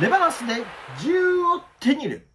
レバランスで銃を手に入れる。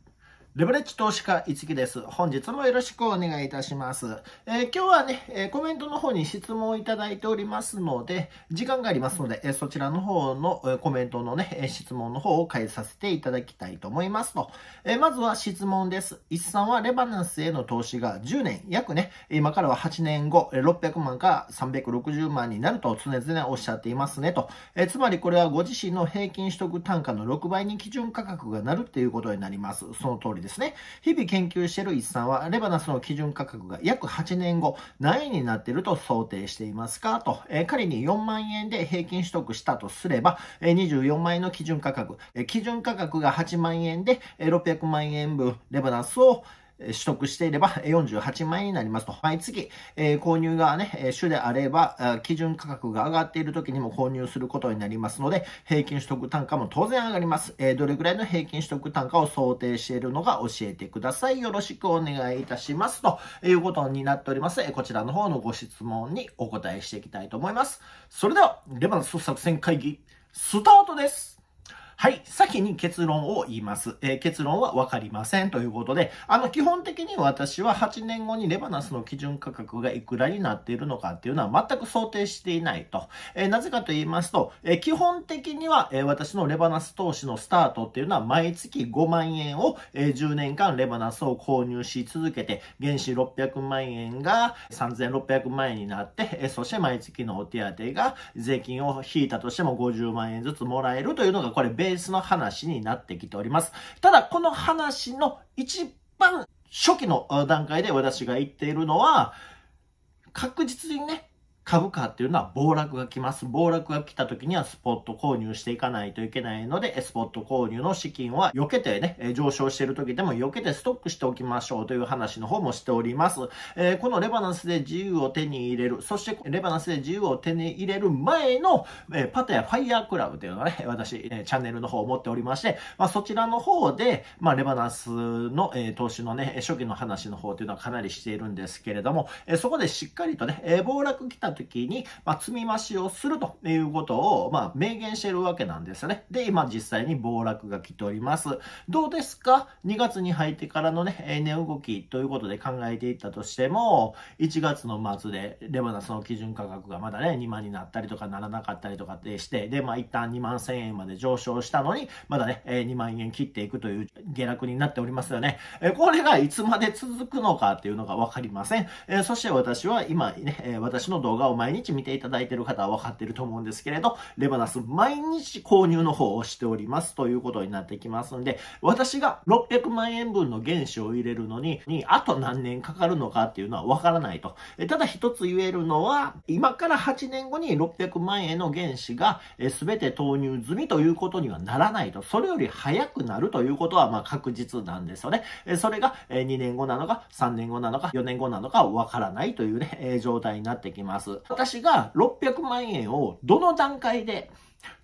レバレッジ投資家一木です。本日もよろしくお願いいたします。えー、今日はね、えコメントの方に質問をいただいておりますので、時間がありますので、えそちらの方の、えコメントのね、質問の方を返させていただきたいと思いますと。えまずは質問です。一さんはレバナンスへの投資が10年、約ね、今からは8年後、600万から360万になると常々おっしゃっていますねと。えつまりこれはご自身の平均取得単価の6倍に基準価格がなるっていうことになります。その通りです。ですね。日々研究している一さんは、レバナスの基準価格が約8年後、何円になっていると想定していますかと、えー、仮に4万円で平均取得したとすれば、えー、24万円の基準価格、えー、基準価格が8万円で、えー、600万円分、レバナスを、取得していれば48万円になりますと。毎月、えー、購入がね、主であれば、基準価格が上がっている時にも購入することになりますので、平均取得単価も当然上がります。えー、どれぐらいの平均取得単価を想定しているのか教えてください。よろしくお願いいたします。ということになっております。こちらの方のご質問にお答えしていきたいと思います。それでは、レバノス作戦会議、スタートですはい、先に結論を言います。えー、結論はわかりませんということで、あの、基本的に私は8年後にレバナスの基準価格がいくらになっているのかっていうのは全く想定していないと。えー、なぜかと言いますと、えー、基本的には、え私のレバナス投資のスタートっていうのは毎月5万円を、え10年間レバナスを購入し続けて、原資600万円が3600万円になって、えそして毎月のお手当が税金を引いたとしても50万円ずつもらえるというのが、これ、ベースの話になってきております。ただ、この話の一番初期の段階で私が言っているのは、確実にね、株価っていうのは暴落が来ます。暴落が来た時にはスポット購入していかないといけないので、スポット購入の資金は避けてね、上昇している時でも避けてストックしておきましょうという話の方もしております。えー、このレバナンスで自由を手に入れる、そしてレバナンスで自由を手に入れる前の、えー、パタヤファイヤークラブというのがね、私、えー、チャンネルの方を持っておりまして、まあ、そちらの方で、まあ、レバナンスの、え投資のね、初期の話の方というのはかなりしているんですけれども、えそこでしっかりとね、え暴落来た時に、まあ、積み増しをするということを、まあ、明言しているわけなんですよね。で、今実際に暴落が来ております。どうですか ?2 月に入ってからのね、値動きということで考えていったとしても、1月の末でレバナスの基準価格がまだね、2万になったりとかならなかったりとかってして、で、まあ、一旦2万1000円まで上昇したのに、まだね、2万円切っていくという下落になっておりますよね。これがいつまで続くのかっていうのがわかりません。そして私は今ね、私の動画画を毎日見ていただいている方は分かっていると思うんですけれど、レバナス毎日購入の方をしておりますということになってきますので、私が600万円分の原資を入れるのに、にあと何年かかるのかっていうのは分からないと。ただ一つ言えるのは、今から8年後に600万円の原資が全て投入済みということにはならないと。それより早くなるということはま確実なんですよね。それが2年後なのか3年後なのか4年後なのか分からないというね、状態になってきます。私が600万円をどの段階で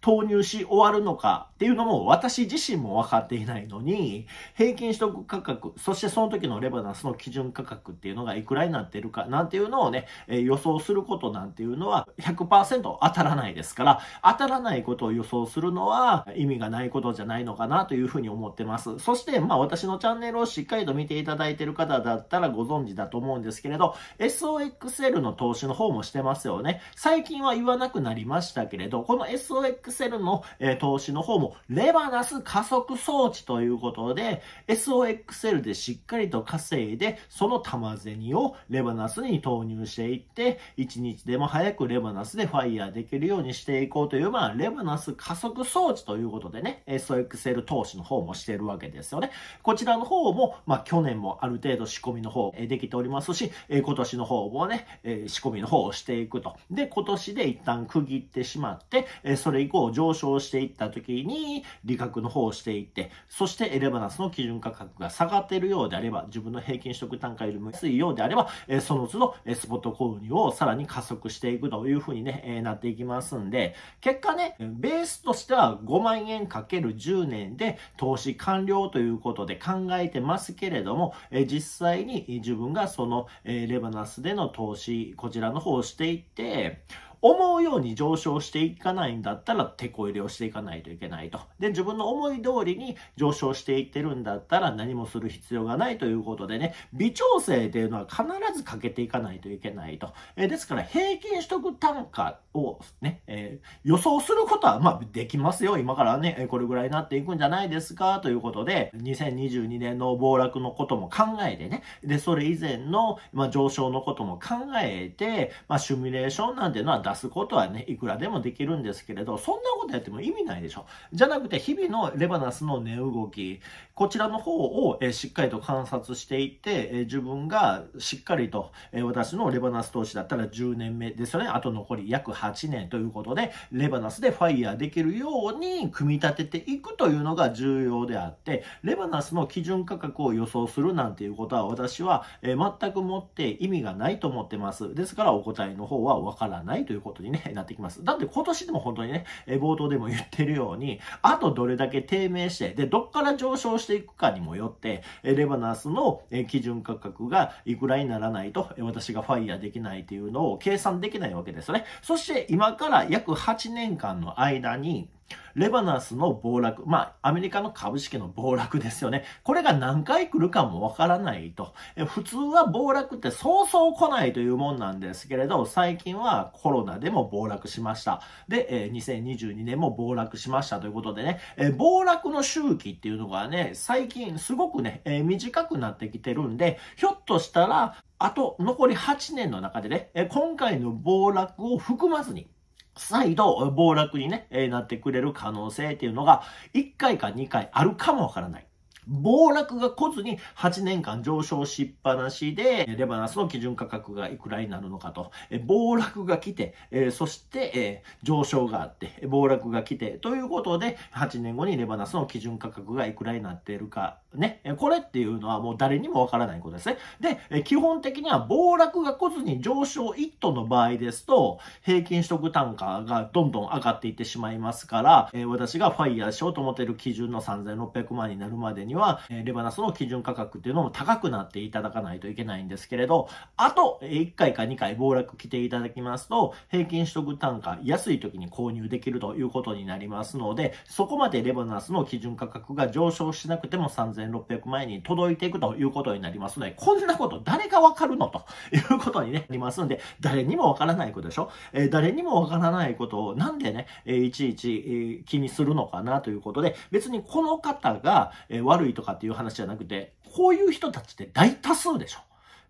投入し終わるのかっていうのも私自身も分かっていないのに、平均取得価格、そしてその時のレバナンスの基準価格っていうのがいくらになってるかなんていうのをね、え予想することなんていうのは100%当たらないですから、当たらないことを予想するのは意味がないことじゃないのかなというふうに思ってます。そして、まあ私のチャンネルをしっかりと見ていただいてる方だったらご存知だと思うんですけれど、SOXL の投資の方もしてますよね。最近は言わなくなりましたけれど、この SOXL SOXL の、え投資の方もレバナス加速装置ということで、SOXL でしっかりと稼いで、その玉銭をレバナスに投入していって、一日でも早くレバナスでファイヤーできるようにしていこうという、まあ、レバナス加速装置ということでね、SOXL 投資の方もしてるわけですよね。こちらの方も、まあ、去年もある程度仕込みの方、えできておりますし、え今年の方もね、え仕込みの方をしていくと。で、今年で一旦区切ってしまって、えそれれ以降上昇していった時に利確の方をしていって、そしてエレバナスの基準価格が下がっているようであれば、自分の平均取得単価よりも安いようであれば、その都度、スポット購入をさらに加速していくというふうにね、なっていきますんで、結果ね、ベースとしては5万円かける10年で投資完了ということで考えてますけれども、実際に自分がその、レバナスでの投資、こちらの方をしていって、思うように上昇していかないんだったら、手こ入れをしていかないといけないと。で、自分の思い通りに上昇していってるんだったら、何もする必要がないということでね、微調整っていうのは必ずかけていかないといけないと。えですから、平均取得単価をね、えー、予想することは、まあ、できますよ。今からね、これぐらいになっていくんじゃないですか、ということで、2022年の暴落のことも考えてね、で、それ以前の、まあ、上昇のことも考えて、まあ、シミュレーションなんていうのは出すことはね、いくらでもできるんですけれど、そんなことやっても意味ないでしょ。じゃなくて、日々のレバナスの値動き、こちらの方を、えしっかりと観察していって、え自分がしっかりと、え私のレバナス投資だったら10年目ですよね。あと残り約8年ということで、レバナスでファイヤーできるように組み立てていくというのが重要であって、レバナスの基準価格を予想するなんていうことは私は、え全くもって意味がないと思ってます。ですからお答えの方はわからないということに、ね、なってきます。だって今年でも本当にね、え冒頭でも言ってるように、あとどれだけ低迷して、で、どっから上昇していくかにもよって、えレバナスの、え基準価格がいくらにならないと、私がファイヤーできないというのを計算できないわけですね。そして今から約8年間の間に、レバナスの暴落、まあ、アメリカの株式の暴落ですよね。これが何回来るかもわからないと。普通は暴落ってそうそう来ないというもんなんですけれど、最近はコロナでも暴落しました。で、2022年も暴落しましたということでね、暴落の周期っていうのがね、最近すごくね、短くなってきてるんで、ひょっとしたら、あと残り8年の中でね、今回の暴落を含まずに、再度暴落にね、えー、なってくれる可能性っていうのが1回か2回あるかもわからない。暴落が来ずに8年間上昇しっぱなしで、レバナスの基準価格がいくらになるのかと、暴落が来て、そして、上昇があって、暴落が来て、ということで、8年後にレバナスの基準価格がいくらになっているかね。これっていうのはもう誰にもわからないことですね。で、基本的には暴落が来ずに上昇1ンの場合ですと、平均取得単価がどんどん上がっていってしまいますから、私がファイヤーしようと思っている基準の3600万になるまでには、レバナスの基準価格っていうのも高くなっていただかないといけないんですけれど、あと1回か2回暴落来ていただきますと、平均取得単価安い時に購入できるということになりますので、そこまでレバナスの基準価格が上昇しなくても3600 3600万円に届いていくということになりますので、こんなこと誰がわかるのということに、ね、なりますんで、誰にもわからないことでしょ、えー、誰にもわからないことをなんでね、えー、いちいち、えー、気にするのかなということで、別にこの方が、え悪いとかっていう話じゃなくて、こういう人たちって大多数でしょ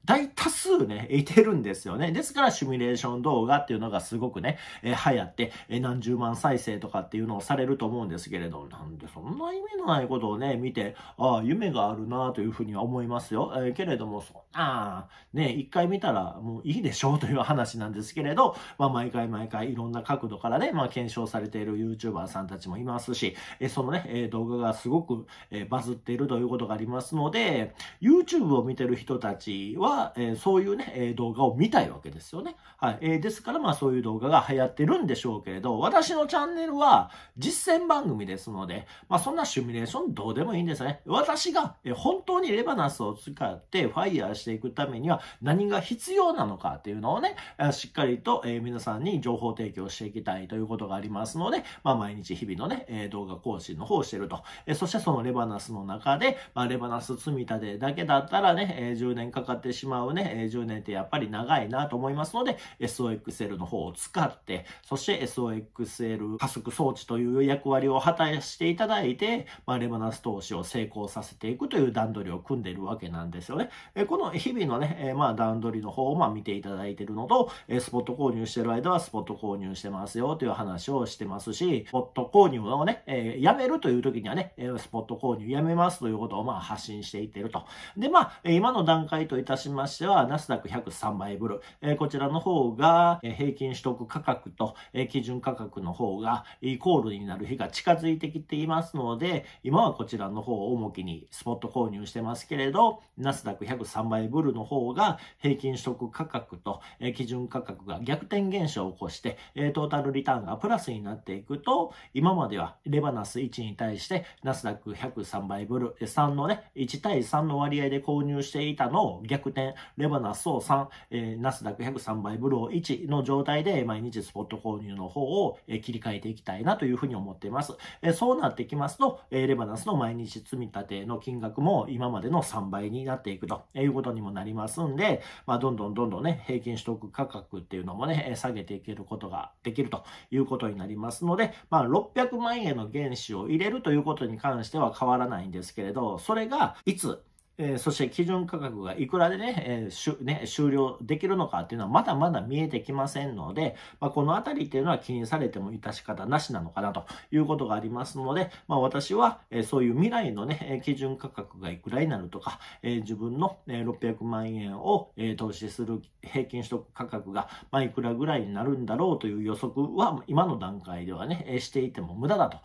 大多数ね、いてるんですよね。ですからシミュレーション動画っていうのがすごくね、えー、流行って、えー、何十万再生とかっていうのをされると思うんですけれど、なんでそんな意味のないことをね、見て、ああ、夢があるなというふうには思いますよ。えー、けれども、そんな、ね、一回見たらもういいでしょうという話なんですけれど、まあ毎回毎回いろんな角度からね、まあ検証されている YouTuber さんたちもいますし、えー、そのね、えー、動画がすごく、えー、バズっているということがありますので、YouTube を見てる人たちは、は、えー、そういうね、え動画を見たいわけですよね。はい。えー、ですから、まあそういう動画が流行ってるんでしょうけれど、私のチャンネルは実践番組ですので、まあそんなシミュレーションどうでもいいんですね。私が、え本当にレバナスを使ってファイヤーしていくためには何が必要なのかっていうのをね、えしっかりと、え皆さんに情報提供していきたいということがありますので、まあ毎日日々のね、え動画更新の方をしてると。えそしてそのレバナスの中で、まあレバナス積み立てだけだったらね、え10年かかってししまうね、10年ってやっぱり長いなと思いますので、SOXL の方を使って、そして SOXL 加速装置という役割を果たしていただいて、まあ、レバナス投資を成功させていくという段取りを組んでいるわけなんですよね。この日々のね、まあ、段取りの方をま見ていただいているのと、スポット購入してる間はスポット購入してますよという話をしてますし、スポット購入をね、やめるという時にはね、スポット購入やめますということをまあ発信していってると。で、まあ、今の段階といたしましては、ナスダック103倍ブル、えこちらの方が、え平均取得価格と、え基準価格の方がイコールになる日が近づいてきていますので、今はこちらの方を重きにスポット購入してますけれど、ナスダック103倍ブルの方が平均取得価格と、え基準価格が逆転現象を起こして、えトータルリターンがプラスになっていくと、今まではレバナス1に対してナスダック103倍ブル、3のね、1対3の割合で購入していたのを逆転レバナスを3、ナスダック103倍ブロー1の状態で毎日スポット購入の方を、切り替えていきたいなというふうに思っています。そうなってきますと、レバナスの毎日積み立ての金額も今までの3倍になっていくということにもなりますんで、まあ、どんどんどんどんね、平均取得価格っていうのもね、下げていけることができるということになりますので、まあ、600万円の原資を入れるということに関しては変わらないんですけれど、それがいつえー、そして基準価格がいくらでね,、えー、ね、終了できるのかっていうのはまだまだ見えてきませんので、まあ、このあたりっていうのは気にされても致し方なしなのかなということがありますので、まあ、私は、えー、そういう未来のね、基準価格がいくらになるとか、えー、自分の、えー、600万円を、えー、投資する平均取得価格が、まあ、いくらぐらいになるんだろうという予測は今の段階ではね、していても無駄だと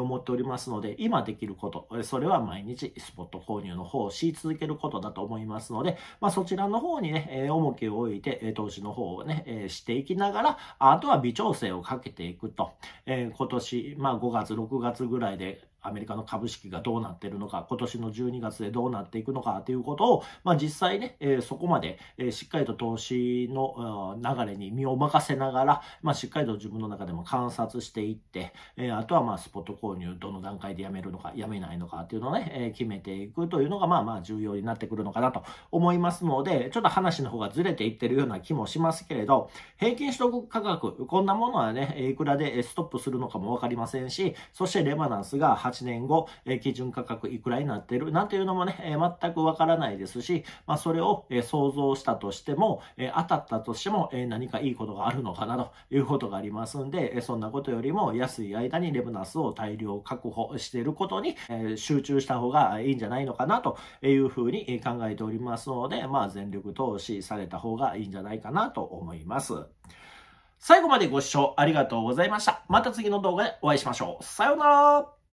思っておりますので、今できること、それは毎日スポット購入の方を敷い続けることだと思いますので、まあ、そちらの方にね、えー、重きを置いて、え投資の方をね、えしていきながら、あとは微調整をかけていくと、え今年、まあ、5月、6月ぐらいで、アメリカの株式がどうなってるのか、今年の12月でどうなっていくのかということを、まあ、実際ね、えー、そこまで、えー、しっかりと投資の流れに身を任せながら、まあ、しっかりと自分の中でも観察していって、えー、あとはまあスポット購入、どの段階でやめるのか、やめないのかっていうのをね、え決めていくというのが、まあまあ重要になってくるのかなと思いますので、ちょっと話の方がずれていってるような気もしますけれど、平均取得価格、こんなものはね、いくらでストップするのかもわかりませんし、そしてレバナンスが8 8年後、え基準価格いくらになってるなんていうのもね、え全くわからないですし、まあ、それを、え想像したとしても、え当たったとしても、え何かいいことがあるのかなということがありますんで、えそんなことよりも安い間にレブナスを大量確保していることに、え集中した方がいいんじゃないのかなというふうに考えておりますので、まあ、全力投資された方がいいんじゃないかなと思います。最後までご視聴ありがとうございました。また次の動画でお会いしましょう。さようなら